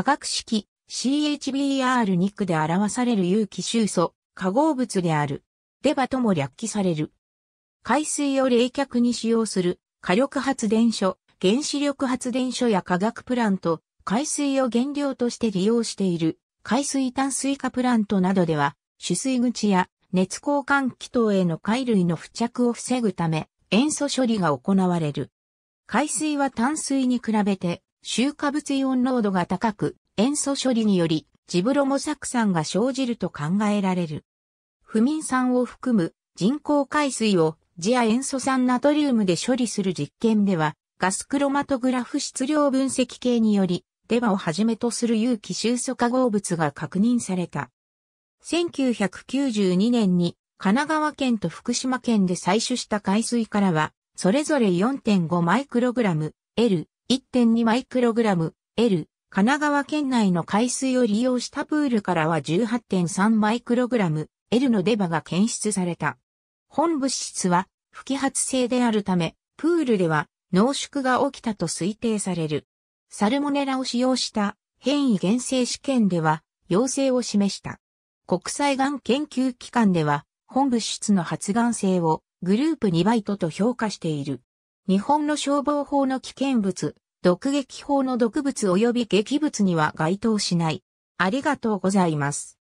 化学式 CHBR 2区で表される有機臭素、化合物である。デバとも略記される。海水を冷却に使用する火力発電所、原子力発電所や化学プラント、海水を原料として利用している海水淡水化プラントなどでは、取水口や熱交換気等への海類の付着を防ぐため、塩素処理が行われる。海水は淡水に比べて臭化物イオン濃度が高く、塩素処理により、ジブロモ酢酸が生じると考えられる。不眠酸を含む人工海水を次亜塩素酸ナトリウムで処理する実験では、ガスクロマトグラフ質量分析系により、デバをはじめとする有機臭素化合物が確認された。1992年に神奈川県と福島県で採取した海水からは、それぞれ4.5マイクログラム、L、1.2マイクログラム L、神奈川県内の海水を利用したプールからは18.3マイクログラム L のデバが検出された。本物質は不揮発性であるため、プールでは濃縮が起きたと推定される。サルモネラを使用した変異原性試験では陽性を示した。国際がん研究機関では本物質の発がん性をグループ2バイトと評価している。日本の消防法の危険物、毒撃法の毒物及び劇物には該当しない。ありがとうございます。